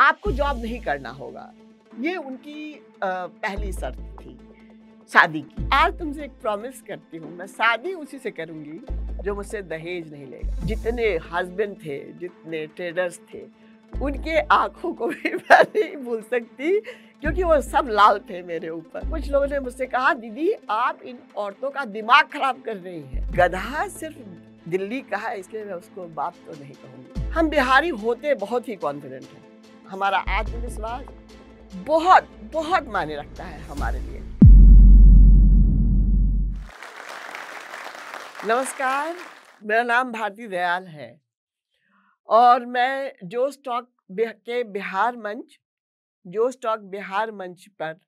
आपको जॉब नहीं करना होगा ये उनकी पहली शर्त थी शादी की आज तुमसे एक प्रॉमिस करती हूँ मैं शादी उसी से करूँगी जो मुझसे दहेज नहीं लेगा जितने हस्बैंड थे जितने ट्रेडर्स थे उनके आंखों को भी मैं नहीं भूल सकती क्योंकि वो सब लाल थे मेरे ऊपर कुछ लोगों ने मुझसे कहा दीदी आप इन औरतों का दिमाग खराब कर रही हैं गधा सिर्फ दिल्ली का है इसलिए मैं उसको बाप तो नहीं कहूँगी हम बिहारी होते बहुत ही कॉन्फिडेंट हैं हमारा आत्मविश्वास बहुत बहुत मायने रखता है हमारे लिए नमस्कार मेरा नाम भारती दयाल है और मैं जो स्टॉक के बिहार मंच जो स्टॉक बिहार मंच पर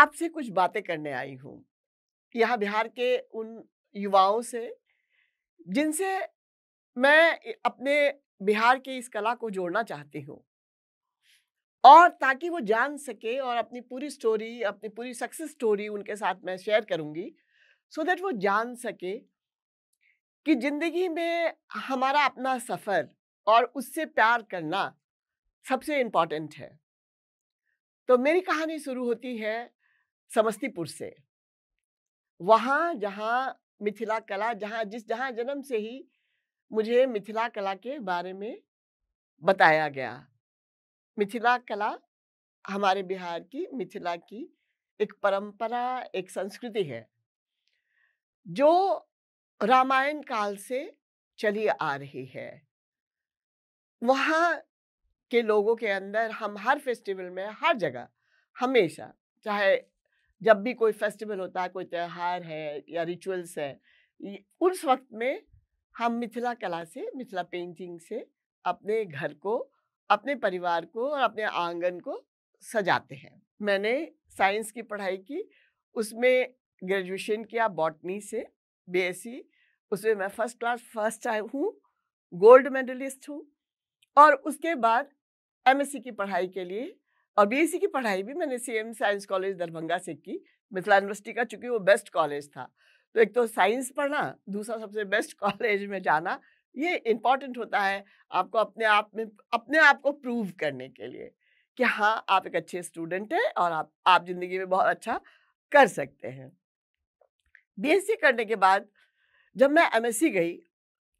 आपसे कुछ बातें करने आई हूँ यहाँ बिहार के उन युवाओं से जिनसे मैं अपने बिहार के इस कला को जोड़ना चाहती हूँ और ताकि वो जान सके और अपनी पूरी स्टोरी अपनी पूरी सक्सेस स्टोरी उनके साथ मैं शेयर करूंगी सो so देट वो जान सके कि ज़िंदगी में हमारा अपना सफ़र और उससे प्यार करना सबसे इम्पॉर्टेंट है तो मेरी कहानी शुरू होती है समस्तीपुर से वहाँ जहाँ मिथिला कला जहाँ जिस जहाँ जन्म से ही मुझे मिथिला कला के बारे में बताया गया मिथिला कला हमारे बिहार की मिथिला की एक परंपरा एक संस्कृति है जो रामायण काल से चली आ रही है वहाँ के लोगों के अंदर हम हर फेस्टिवल में हर जगह हमेशा चाहे जब भी कोई फेस्टिवल होता है कोई त्यौहार है या रिचुअल्स है उस वक्त में हम मिथिला कला से मिथिला पेंटिंग से अपने घर को अपने परिवार को और अपने आंगन को सजाते हैं मैंने साइंस की पढ़ाई की उसमें ग्रेजुएशन किया बॉटनी से बीएससी उसमें मैं फर्स्ट क्लास फर्स्ट आई हूँ गोल्ड मेडलिस्ट हूँ और उसके बाद एमएससी की पढ़ाई के लिए और बीएससी की पढ़ाई भी मैंने सीएम साइंस कॉलेज दरभंगा से की मिथिला यूनिवर्सिटी का चूँकि वो बेस्ट कॉलेज था तो एक तो साइंस पढ़ना दूसरा सबसे बेस्ट कॉलेज में जाना ये इम्पॉर्टेंट होता है आपको अपने आप में अपने आप को प्रूव करने के लिए कि हाँ आप एक अच्छे स्टूडेंट हैं और आप आप ज़िंदगी में बहुत अच्छा कर सकते हैं बीएससी करने के बाद जब मैं एमएससी गई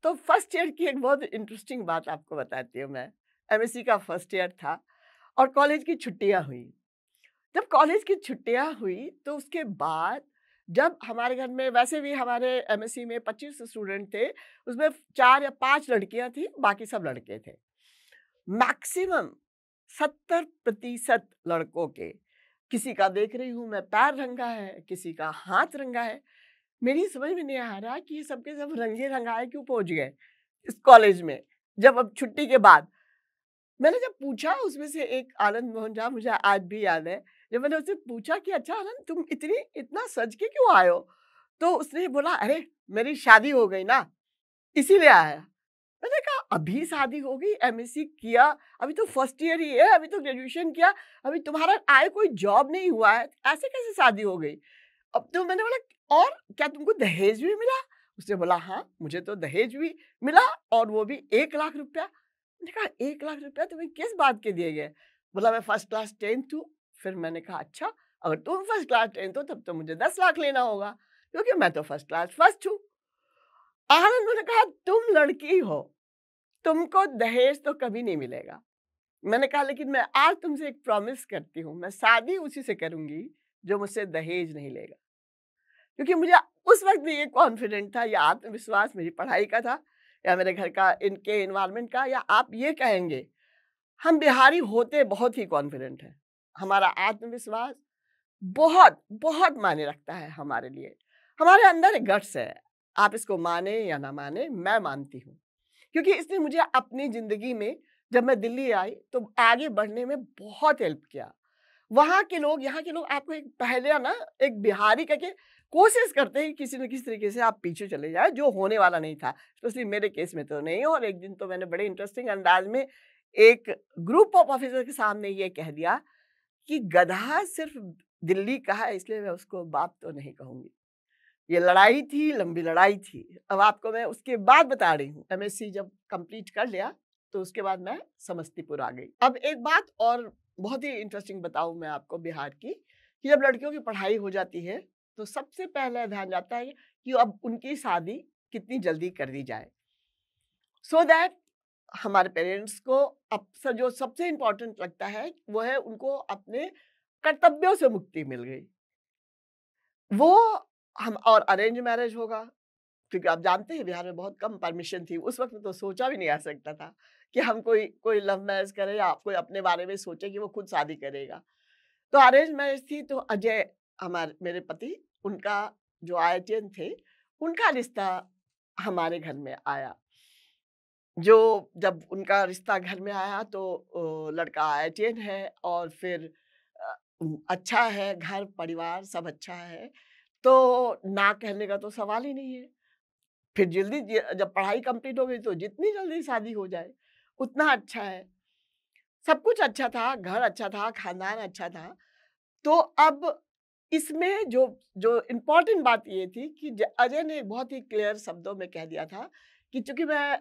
तो फर्स्ट ईयर की एक बहुत इंटरेस्टिंग बात आपको बताती हूँ मैं एम का फर्स्ट ईयर था और कॉलेज की छुट्टियाँ हुई जब कॉलेज की छुट्टियाँ हुई तो उसके बाद जब हमारे घर में वैसे भी हमारे एम में 25 स्टूडेंट थे उसमें चार या पांच लड़कियां थी बाकी सब लड़के थे मैक्सिमम सत्तर प्रतिशत लड़कों के किसी का देख रही हूँ मैं पैर रंगा है किसी का हाथ रंगा है मेरी समझ में नहीं आ रहा कि ये सबके सब रंगे रंगाए क्यों पहुँच गए इस कॉलेज में जब अब छुट्टी के बाद मैंने जब पूछा उसमें से एक आनंद मोहन झा मुझे आज भी याद है जब मैंने उससे पूछा कि अच्छा आनंद तुम इतनी इतना सज के क्यों आयो तो उसने बोला अरे मेरी शादी हो गई ना इसीलिए आया मैंने कहा अभी शादी हो गई एम किया अभी तो फर्स्ट ईयर ही है अभी तो ग्रेजुएशन किया अभी तुम्हारा आए कोई जॉब नहीं हुआ है ऐसे कैसे शादी हो गई अब तो मैंने बोला और क्या तुमको दहेज भी मिला उसने बोला हाँ मुझे तो दहेज भी मिला और वो भी एक लाख रुपया मैंने कहा एक लाख रुपया तुम्हें किस बात के दिए गए बोला मैं फर्स्ट क्लास टेंथ हूँ फिर मैंने कहा अच्छा अगर तुम फर्स्ट क्लास टेंथ हो तब तो मुझे दस लाख लेना होगा क्योंकि मैं तो फर्स्ट क्लास फर्स्ट हूँ आनंद उन्होंने कहा तुम लड़की हो तुमको दहेज तो कभी नहीं मिलेगा मैंने कहा लेकिन मैं आज तुमसे एक प्रॉमिस करती हूँ मैं शादी उसी से करूँगी जो मुझसे दहेज नहीं लेगा क्योंकि मुझे उस वक्त भी ये कॉन्फिडेंट था यह आत्मविश्वास मेरी पढ़ाई का था या मेरे घर का इनके इन्वायरमेंट का या आप ये कहेंगे हम बिहारी होते बहुत ही कॉन्फिडेंट हैं हमारा आत्मविश्वास बहुत बहुत मायने रखता है हमारे लिए हमारे अंदर एक गट्स है आप इसको माने या ना माने मैं मानती हूँ क्योंकि इसने मुझे अपनी ज़िंदगी में जब मैं दिल्ली आई तो आगे बढ़ने में बहुत हेल्प किया वहाँ के लोग यहाँ के लोग आपको एक पहले ना एक बिहारी करके कोशिश करते हैं कि किसी न किसी तरीके से आप पीछे चले जाए जो होने वाला नहीं था स्पेशली मेरे केस में तो नहीं और एक दिन तो मैंने बड़े इंटरेस्टिंग अंदाज में एक ग्रुप ऑफ ऑफिसर के सामने ये कह दिया कि गधा सिर्फ दिल्ली का है इसलिए मैं उसको बाप तो नहीं कहूँगी ये लड़ाई थी लंबी लड़ाई थी अब आपको मैं उसके बाद बता रही हूँ एम जब कंप्लीट कर लिया तो उसके बाद मैं समस्तीपुर आ गई अब एक बात और बहुत ही इंटरेस्टिंग बताऊँ मैं आपको बिहार की कि जब लड़कियों की पढ़ाई हो जाती है तो सबसे पहला ध्यान जाता है कि अब उनकी शादी कितनी जल्दी कर दी जाए सो so दैट हमारे पेरेंट्स को अब सब जो सबसे इम्पोर्टेंट लगता है वो है उनको अपने कर्तव्यों से मुक्ति मिल गई वो हम और अरेंज मैरिज होगा क्योंकि आप जानते हैं बिहार में बहुत कम परमिशन थी उस वक्त तो सोचा भी नहीं आ सकता था कि हम कोई कोई लव मैरिज करें या आप कोई अपने बारे में सोचे कि वो खुद शादी करेगा तो अरेंज मैरिज थी तो अजय हमारे मेरे पति उनका जो आई थे उनका रिश्ता हमारे घर में आया जो जब उनका रिश्ता घर में आया तो लड़का आई है और फिर अच्छा है घर परिवार सब अच्छा है तो ना कहने का तो सवाल ही नहीं है फिर जल्दी जब पढ़ाई कंप्लीट हो गई तो जितनी जल्दी शादी हो जाए उतना अच्छा है सब कुछ अच्छा था घर अच्छा था खानदान अच्छा था तो अब इसमें जो जो इम्पोर्टेंट बात ये थी कि अजय ने बहुत ही क्लियर शब्दों में कह दिया था कि चूंकि मैं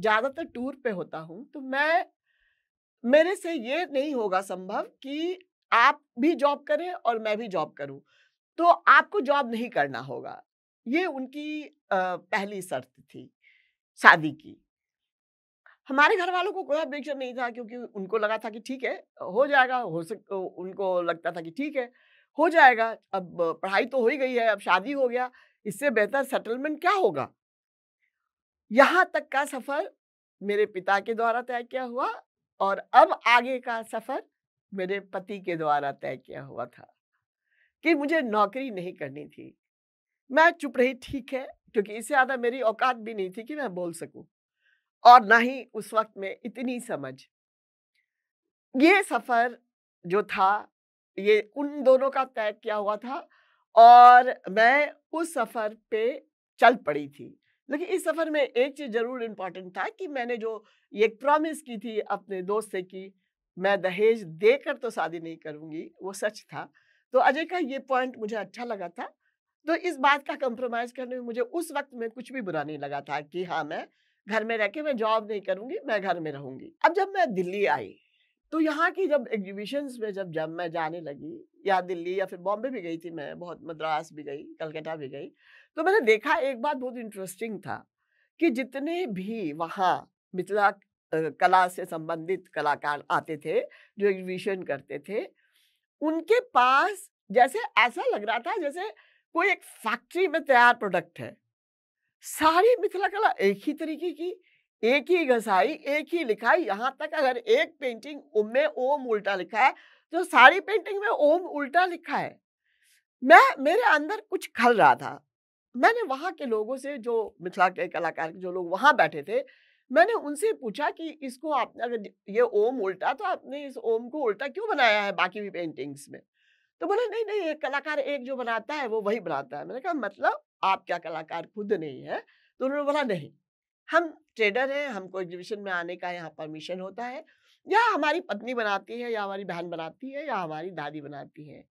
ज़्यादातर टूर पे होता हूँ तो मैं मेरे से ये नहीं होगा संभव कि आप भी जॉब करें और मैं भी जॉब करूं तो आपको जॉब नहीं करना होगा ये उनकी पहली शर्त थी शादी की हमारे घर वालों को कोई अपेक्षा नहीं था क्योंकि उनको लगा था कि ठीक है हो जाएगा हो सक उनको लगता था कि ठीक है हो जाएगा अब पढ़ाई तो हो ही गई है अब शादी हो गया इससे बेहतर सेटलमेंट क्या होगा यहाँ तक का सफ़र मेरे पिता के द्वारा तय किया हुआ और अब आगे का सफ़र मेरे पति के द्वारा तय किया हुआ था कि मुझे नौकरी नहीं करनी थी मैं चुप रही ठीक है क्योंकि इससे ज़्यादा मेरी औकात भी नहीं थी कि मैं बोल सकूं और ना ही उस वक्त में इतनी समझ ये सफ़र जो था ये उन दोनों का तय किया हुआ था और मैं उस सफ़र पे चल पड़ी थी लेकिन इस सफ़र में एक चीज़ ज़रूर इम्पॉर्टेंट था कि मैंने जो ये प्रॉमिस की थी अपने दोस्त से कि मैं दहेज देकर तो शादी नहीं करूँगी वो सच था तो अजय का ये पॉइंट मुझे अच्छा लगा था तो इस बात का कंप्रोमाइज़ करने में मुझे उस वक्त में कुछ भी बुरा नहीं लगा था कि हाँ मैं घर में रह के मैं जॉब नहीं करूँगी मैं घर में रहूँगी अब जब मैं दिल्ली आई तो यहाँ की जब एग्जीबिशंस में जब जब मैं जाने लगी या दिल्ली या फिर बॉम्बे भी गई थी मैं बहुत मद्रास भी गई कलकत्ता भी गई तो मैंने देखा एक बात बहुत इंटरेस्टिंग था कि जितने भी वहाँ मिथिला कला से संबंधित कलाकार आते थे जो एग्जीबिशन करते थे उनके पास जैसे ऐसा लग रहा था जैसे कोई एक फैक्ट्री में तैयार प्रोडक्ट है सारी मिथिला कला एक ही तरीके की एक ही घसाई एक ही लिखाई यहाँ तक अगर एक पेंटिंग में ओम उल्टा लिखा है तो सारी पेंटिंग में ओम उल्टा लिखा है मैं मेरे अंदर कुछ खल रहा था मैंने वहाँ के लोगों से जो मिथिला के कलाकार जो लोग वहाँ बैठे थे मैंने उनसे पूछा कि इसको आपने अगर ये ओम उल्टा तो आपने इस ओम को उल्टा क्यों बनाया है बाकी भी पेंटिंग्स में तो बोले नहीं नहीं एक कलाकार एक जो बनाता है वो वही बनाता है मैंने कहा मतलब आप क्या कलाकार खुद नहीं है तो उन्होंने बोला नहीं हम ट्रेडर हैं हमको एग्जीबिशन में आने का यहाँ परमिशन होता है या हमारी पत्नी बनाती है या हमारी बहन बनाती है या हमारी दादी बनाती है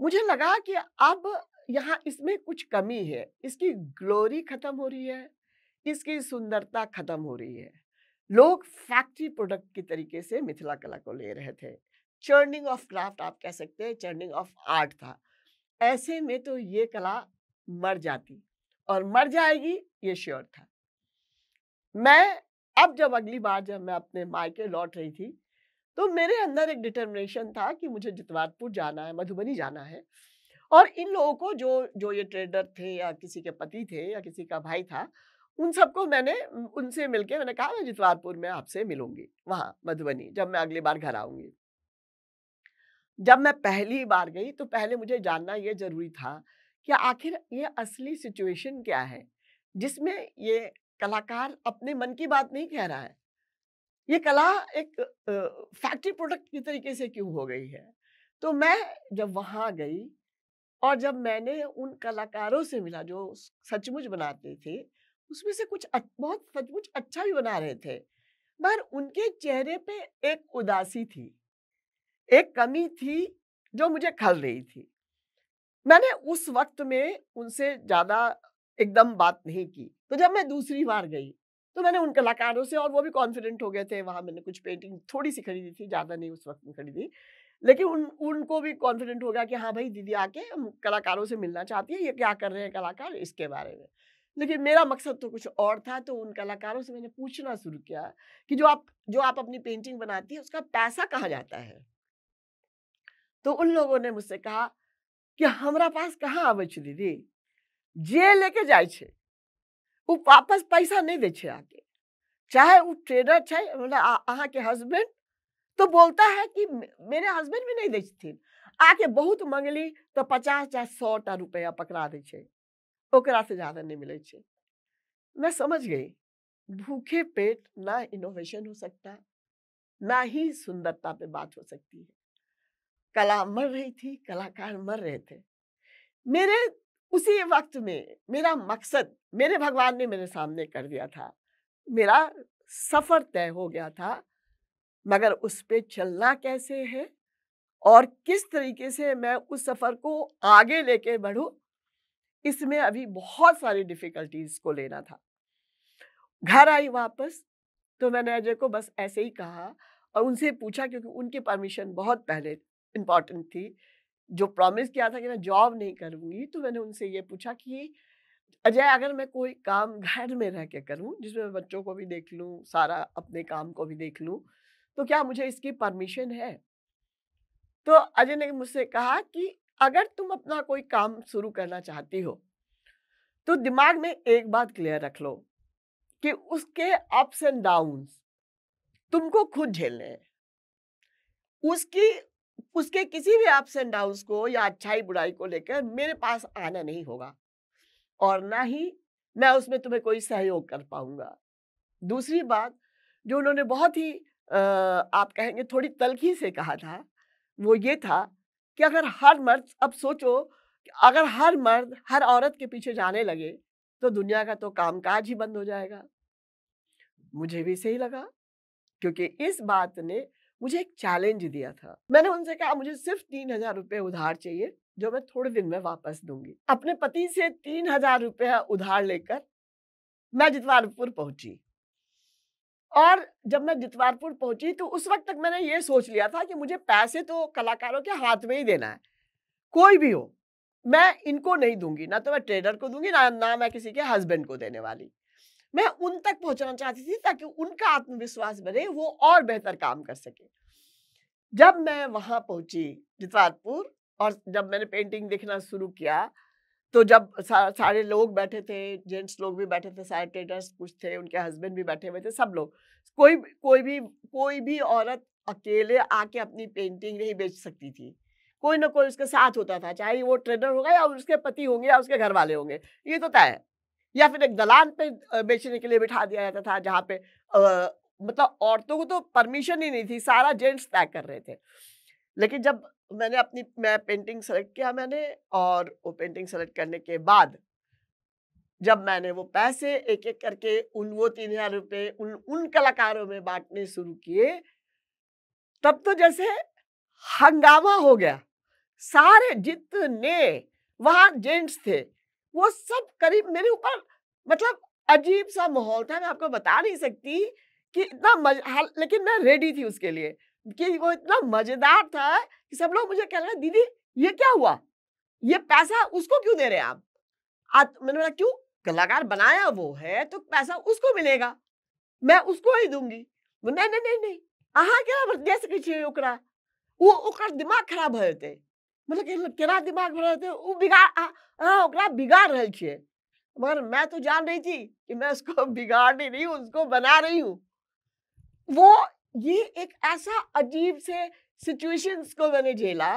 मुझे लगा कि अब यहाँ इसमें कुछ कमी है इसकी ग्लोरी खत्म हो रही है इसकी सुंदरता खत्म हो रही है लोग फैक्ट्री प्रोडक्ट के तरीके से मिथिला कला को ले रहे थे चर्निंग ऑफ क्राफ्ट आप कह सकते हैं चर्निंग ऑफ आर्ट था ऐसे में तो ये कला मर जाती और मर जाएगी ये श्योर था मैं अब जब अगली बार जब मैं अपने मायके लौट रही थी तो मेरे अंदर एक डिटर्मिनेशन था कि मुझे जितवारपुर जाना है मधुबनी जाना है और इन लोगों को जो जो ये ट्रेडर थे या किसी के पति थे या किसी का भाई था उन सबको मैंने उनसे मिलके मैंने कहा मैं जितवारपुर में आपसे मिलूंगी वहाँ मधुबनी जब मैं अगली बार घर आऊँगी जब मैं पहली बार गई तो पहले मुझे जानना ये ज़रूरी था कि आखिर ये असली सिचुएशन क्या है जिसमें ये कलाकार अपने मन की बात नहीं कह रहा है ये कला एक फैक्ट्री प्रोडक्ट की तरीके से क्यों हो गई है तो मैं जब वहाँ गई और जब मैंने उन कलाकारों से मिला जो सचमुच बनाते थे उसमें से कुछ बहुत सचमुच अच्छा भी बना रहे थे मगर उनके चेहरे पे एक उदासी थी एक कमी थी जो मुझे खल रही थी मैंने उस वक्त में उनसे ज़्यादा एकदम बात नहीं की तो जब मैं दूसरी बार गई तो मैंने उन कलाकारों से और वो भी कॉन्फिडेंट हो गए थे वहाँ मैंने कुछ पेंटिंग थोड़ी सी खरीदी थी ज़्यादा नहीं उस वक्त में खरीदी लेकिन उन उनको भी कॉन्फिडेंट हो गया कि हाँ भाई दीदी आके हम कलाकारों से मिलना चाहती है ये क्या कर रहे हैं कलाकार इसके बारे में लेकिन मेरा मकसद तो कुछ और था तो उन कलाकारों से मैंने पूछना शुरू किया कि जो आप जो आप अपनी पेंटिंग बनाती है उसका पैसा कहाँ जाता है तो उन लोगों ने मुझसे कहा कि हमारा पास कहाँ आवे दीदी जे लेके जाए छे वो वापस पैसा नहीं दे छे आके चाहे वो ट्रेडर छे मतलब अहाँ के हस्बैंड तो बोलता है कि मेरे हस्बैंड भी नहीं दै आके बहुत मंगली तो पचास चाहे सौ टा रुपया पकड़ा दे छे ओकरा से ज़्यादा नहीं मिले छे मैं समझ गई भूखे पेट ना इनोवेशन हो सकता ना ही सुंदरता पे बात हो सकती है कला मर रही थी कलाकार मर रहे थे मेरे उसी वक्त में मेरा मकसद मेरे भगवान ने मेरे सामने कर दिया था मेरा सफ़र तय हो गया था मगर उस पर चलना कैसे है और किस तरीके से मैं उस सफ़र को आगे लेके बढ़ूं इसमें अभी बहुत सारी डिफ़िकल्टीज़ को लेना था घर आई वापस तो मैंने अजय को बस ऐसे ही कहा और उनसे पूछा क्योंकि उनकी परमिशन बहुत पहले इम्पॉर्टेंट थी जो प्रॉमिस किया था कि मैं जॉब नहीं करूँगी तो मैंने उनसे ये पूछा कि अजय अगर मैं कोई काम घर में रह के करूँ जिसमें मैं बच्चों को भी देख लूँ सारा अपने काम को भी देख लूँ तो क्या मुझे इसकी परमिशन है तो अजय ने मुझसे कहा कि अगर तुम अपना कोई काम शुरू करना चाहती हो तो दिमाग में एक बात क्लियर रख लो कि उसके अप्स एंड डाउन्स तुमको खुद झेलने हैं उसकी उसके किसी भी अप्स एंड डाउन्स को या अच्छाई बुराई को लेकर मेरे पास आना नहीं होगा और ना ही मैं उसमें तुम्हें कोई सहयोग कर पाऊंगा दूसरी बात जो उन्होंने बहुत ही आप कहेंगे थोड़ी तलखी से कहा था वो ये था कि अगर हर मर्द अब सोचो कि अगर हर मर्द हर औरत के पीछे जाने लगे तो दुनिया का तो कामकाज ही बंद हो जाएगा मुझे भी सही लगा क्योंकि इस बात ने मुझे एक चैलेंज दिया था मैंने उनसे कहा मुझे सिर्फ तीन हजार रुपये उधार चाहिए जो मैं थोड़े दिन में वापस दूंगी अपने पति से तीन हजार रुपये उधार लेकर मैं जितवारपुर पहुंची और जब मैं जितवारपुर पहुंची तो उस वक्त तक मैंने ये सोच लिया था कि मुझे पैसे तो कलाकारों के हाथ में ही देना है कोई भी हो मैं इनको नहीं दूंगी ना तो मैं ट्रेडर को दूंगी ना ना मैं किसी के हस्बैंड को देने वाली मैं उन तक पहुंचना चाहती थी ताकि उनका आत्मविश्वास बने वो और बेहतर काम कर सके जब मैं वहाँ पहुंची जितवारपुर और जब मैंने पेंटिंग देखना शुरू किया तो जब सा, सारे लोग बैठे थे जेंट्स लोग भी बैठे थे सारे ट्रेडर्स कुछ थे उनके हस्बैंड भी बैठे हुए थे सब लोग कोई कोई भी कोई भी औरत अकेले आके अपनी पेंटिंग नहीं बेच सकती थी कोई ना कोई उसके साथ होता था चाहे वो ट्रेडर होगा या उसके पति होंगे या उसके घर वाले होंगे ये तो तय है या फिर एक दलान पे बेचने के लिए बिठा दिया जाता था जहाँ पे आ, मतलब औरतों को तो परमिशन ही नहीं थी सारा जेंट्स तय कर रहे थे लेकिन जब मैंने अपनी मैं पेंटिंग सेलेक्ट किया मैंने और वो पेंटिंग सेलेक्ट करने के बाद जब मैंने वो पैसे एक एक करके उन वो तीन हजार रुपये उन उन कलाकारों में बांटने शुरू किए तब तो जैसे हंगामा हो गया सारे जितने वहां जेंट्स थे वो सब करीब मेरे ऊपर मतलब अजीब सा माहौल था मैं आपको बता नहीं सकती कि इतना मज लेकिन मैं रेडी थी उसके लिए कि वो इतना मजेदार था कि सब लोग मुझे कह रहे हैं दीदी ये क्या हुआ ये पैसा उसको क्यों दे रहे हैं आप आ, मैंने बोला क्यों कलाकार बनाया वो है तो पैसा उसको मिलेगा मैं उसको ही दूंगी नहीं नहीं नहीं नहीं आहा क्या दे सके ओकरा वो ओकर दिमाग खराब होते मतलब केना दिमाग में रहते वो बिगाड़ बिगाड़ रहे छे मगर मैं तो जान रही थी कि मैं उसको बिगाड़ नहीं रही हूँ उसको बना रही हूँ वो ये एक ऐसा अजीब से सिचुएशंस को मैंने झेला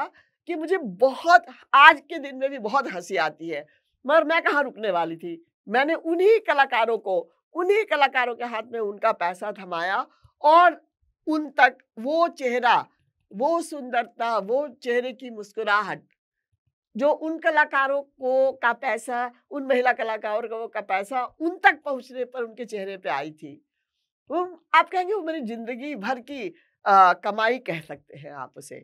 कि मुझे बहुत आज के दिन में भी बहुत हंसी आती है मगर मैं कहाँ रुकने वाली थी मैंने उन्हीं कलाकारों को उन्हीं कलाकारों के हाथ में उनका पैसा थमाया और उन तक वो चेहरा वो सुंदरता वो चेहरे की मुस्कुराहट जो उन कलाकारों को का पैसा उन महिला कलाकारों का पैसा उन तक पहुंचने पर उनके चेहरे पे आई थी वो आप कहेंगे वो मेरी जिंदगी भर की आ, कमाई कह सकते हैं आप उसे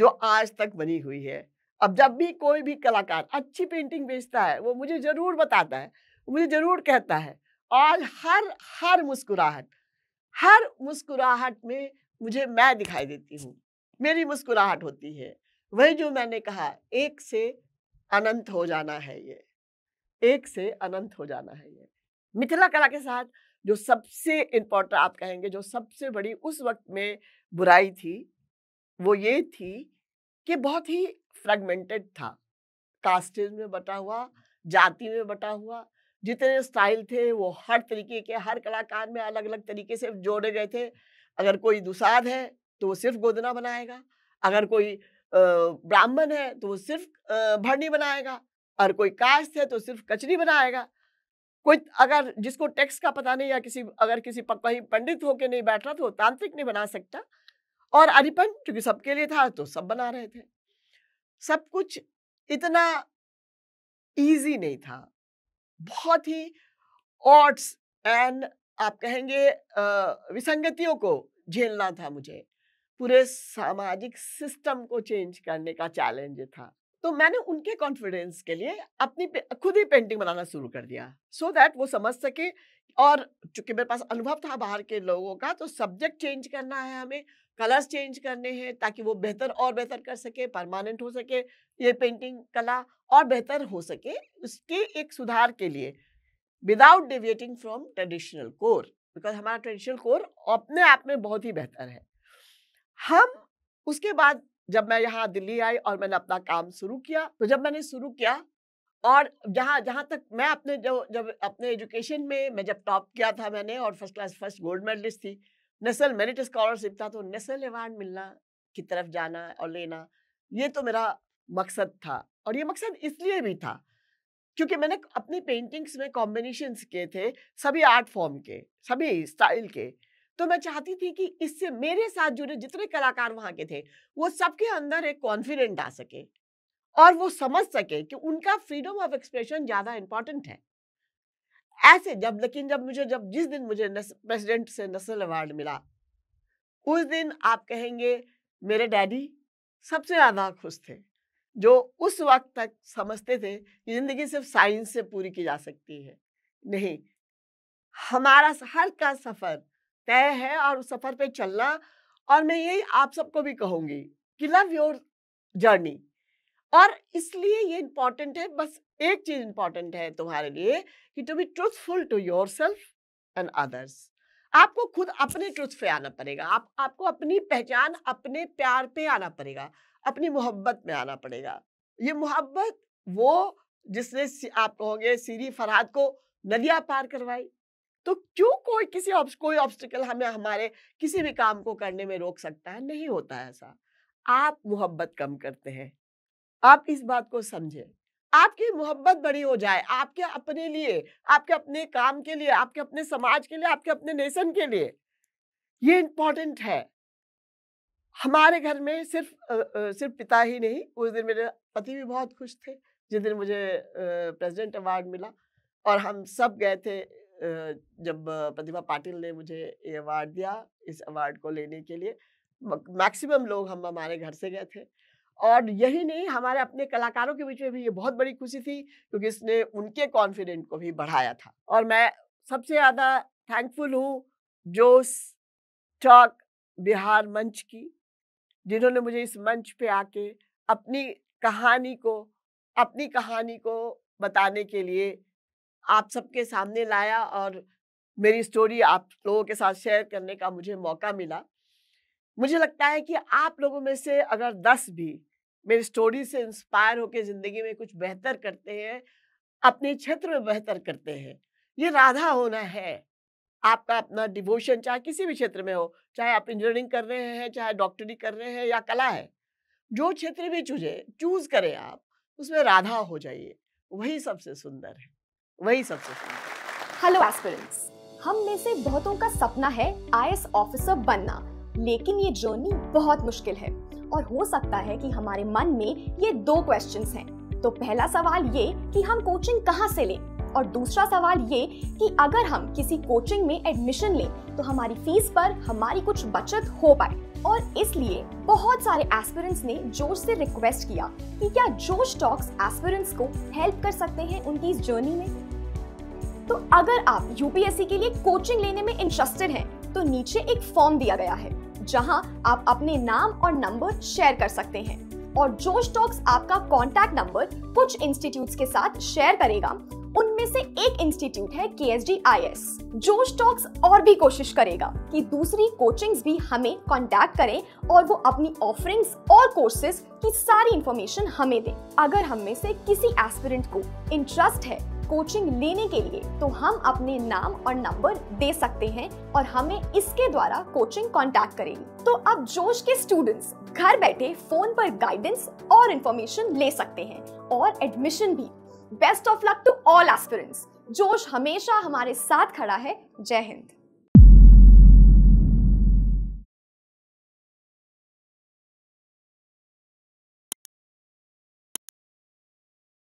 जो आज तक बनी हुई है अब जब भी कोई भी कलाकार अच्छी पेंटिंग बेचता है वो मुझे ज़रूर बताता है मुझे ज़रूर कहता है और हर हर मुस्कुराहट हर मुस्कुराहट में मुझे मैं दिखाई देती हूँ मेरी मुस्कुराहट होती है वही जो मैंने कहा एक से अनंत हो जाना है ये एक से अनंत हो जाना है ये मिथिला कला के साथ जो सबसे इम्पोर्टेंट आप कहेंगे जो सबसे बड़ी उस वक्त में बुराई थी वो ये थी कि बहुत ही फ्रेगमेंटेड था कास्टेज में बटा हुआ जाति में बटा हुआ जितने स्टाइल थे वो हर तरीके के हर कलाकार में अलग अलग तरीके से जोड़े गए थे अगर कोई दुसाद है तो वो सिर्फ गोदना बनाएगा अगर कोई ब्राह्मण है तो वो सिर्फ भरनी बनाएगा और कोई कास्ट है तो सिर्फ कचरी बनाएगा कोई अगर जिसको टैक्स का पता नहीं या किसी अगर किसी कहीं पंडित होके नहीं बैठ रहा तो तांत्रिक नहीं बना सकता और अरिपन क्योंकि सबके लिए था तो सब बना रहे थे सब कुछ इतना इजी नहीं था बहुत ही ऑट्स एंड आप कहेंगे विसंगतियों को झेलना था मुझे पूरे सामाजिक सिस्टम को चेंज करने का चैलेंज था तो मैंने उनके कॉन्फिडेंस के लिए अपनी खुद ही पेंटिंग बनाना शुरू कर दिया सो so दैट वो समझ सके और चूंकि मेरे पास अनुभव था बाहर के लोगों का तो सब्जेक्ट चेंज करना है हमें कलर्स चेंज करने हैं ताकि वो बेहतर और बेहतर कर सके परमानेंट हो सके ये पेंटिंग कला और बेहतर हो सके उसके एक सुधार के लिए without deviating from traditional core because हमारा ट्रेडिशनल कोर अपने आप में बहुत ही बेहतर है हम उसके बाद जब मैं यहाँ दिल्ली आई और मैंने अपना काम शुरू किया तो जब मैंने शुरू किया और जहाँ जहाँ तक मैं अपने जो जब अपने एजुकेशन में मैं जब टॉप किया था मैंने और first class first gold medalist थी नेशनल मेरिट स्कॉलरशिप था तो नेशनल अवार्ड मिलना की तरफ जाना और लेना ये तो मेरा मकसद था और ये मकसद इसलिए भी था क्योंकि मैंने अपनी पेंटिंग्स में कॉम्बिनेशन किए थे सभी आर्ट फॉर्म के सभी स्टाइल के तो मैं चाहती थी कि इससे मेरे साथ जुड़े जितने कलाकार वहां के थे वो सबके अंदर एक कॉन्फिडेंट आ सके और वो समझ सके कि उनका फ्रीडम ऑफ एक्सप्रेशन ज़्यादा इंपॉर्टेंट है ऐसे जब लेकिन जब मुझे जब जिस दिन मुझे प्रेसिडेंट से नेशनल अवार्ड मिला उस दिन आप कहेंगे मेरे डैडी सबसे ज़्यादा खुश थे जो उस वक्त तक समझते थे कि ज़िंदगी सिर्फ साइंस से पूरी की जा सकती है नहीं हमारा हर का सफ़र तय है और उस सफर पे चलना और मैं यही आप सबको भी कहूंगी कि लव योर जर्नी और इसलिए ये इम्पॉर्टेंट है बस एक चीज इम्पॉर्टेंट है तुम्हारे लिए कि to be truthful to yourself and others आपको खुद अपने ट्रुथ पे आना पड़ेगा आप आपको अपनी पहचान अपने प्यार पे आना पड़ेगा अपनी मोहब्बत में आना पड़ेगा ये मोहब्बत वो जिसने आप कहोगे सीरी फरहाद को नदिया पार करवाई तो क्यों कोई किसी कोई ऑब्स्टिकल हमें हमारे किसी भी काम को करने में रोक सकता है नहीं होता है ऐसा आप मोहब्बत कम करते हैं आप इस बात को समझे आपकी मोहब्बत बड़ी हो जाए आपके अपने लिए आपके अपने काम के लिए आपके अपने समाज के लिए आपके अपने नेशन के लिए ये इंपॉर्टेंट है हमारे घर में सिर्फ आ, आ, सिर्फ पिता ही नहीं उस दिन मेरे पति भी बहुत खुश थे जिस दिन मुझे प्रेसिडेंट अवार्ड मिला और हम सब गए थे जब प्रतिभा पाटिल ने मुझे ये अवार्ड दिया इस अवार्ड को लेने के लिए मैक्सिमम लोग हम हमारे घर से गए थे और यही नहीं हमारे अपने कलाकारों के बीच में भी ये बहुत बड़ी खुशी थी क्योंकि इसने उनके कॉन्फिडेंट को भी बढ़ाया था और मैं सबसे ज़्यादा थैंकफुल हूँ जोश टॉक बिहार मंच की जिन्होंने मुझे इस मंच पे आके अपनी कहानी को अपनी कहानी को बताने के लिए आप सबके सामने लाया और मेरी स्टोरी आप लोगों के साथ शेयर करने का मुझे मौका मिला मुझे लगता है कि आप लोगों में से अगर दस भी मेरी स्टोरी से इंस्पायर होकर ज़िंदगी में कुछ बेहतर करते हैं अपने क्षेत्र में बेहतर करते हैं ये राधा होना है आपका अपना डिवोशन चाहे किसी भी क्षेत्र में हो चाहे आप इंजीनियरिंग कर रहे हैं चाहे डॉक्टरी कर रहे हैं या कला है जो क्षेत्र भी चूझे चूज़ करें आप उसमें राधा हो जाइए वही सबसे सुंदर है वही सबसे हेलो एस्पिरेंट्स हम में से बहुतों का सपना है आई ऑफिसर बनना लेकिन ये जर्नी बहुत मुश्किल है और हो सकता है कि हमारे मन में ये दो क्वेश्चंस हैं तो पहला सवाल ये कि हम कोचिंग कहाँ से लें और दूसरा सवाल ये कि अगर हम किसी कोचिंग में एडमिशन लें तो हमारी फीस पर हमारी कुछ बचत हो पाए और इसलिए बहुत सारे एस्पिरेंट्स ने जोश से रिक्वेस्ट किया कि क्या जोश टॉक्स एस्पिरेंट्स को हेल्प कर सकते हैं उनकी इस जर्नी में तो अगर आप यूपीएससी के लिए कोचिंग लेने में इंटरेस्टेड हैं तो नीचे एक फॉर्म दिया गया है जहां आप अपने नाम और नंबर शेयर कर सकते हैं और जो स्टॉक्स आपका कॉन्टैक्ट नंबर कुछ इंस्टीट्यूट के साथ शेयर करेगा उनमें से एक इंस्टीट्यूट है के एस डी आई एस जो स्टॉक्स और भी कोशिश करेगा कि दूसरी कोचिंग्स भी हमें कॉन्टेक्ट करें और वो अपनी ऑफरिंग्स और कोर्सेज की सारी इंफॉर्मेशन हमें दें अगर हम में से किसी एस्पिरेंट को इंटरेस्ट है कोचिंग लेने के लिए तो हम अपने नाम और नंबर दे सकते हैं और हमें इसके द्वारा कोचिंग कॉन्टेक्ट करेगी तो अब जोश के स्टूडेंट्स घर बैठे फोन पर गाइडेंस और इंफॉर्मेशन ले सकते हैं और एडमिशन भी best of luck to all aspirants जोश हमेशा हमारे साथ खड़ा है जय हिंद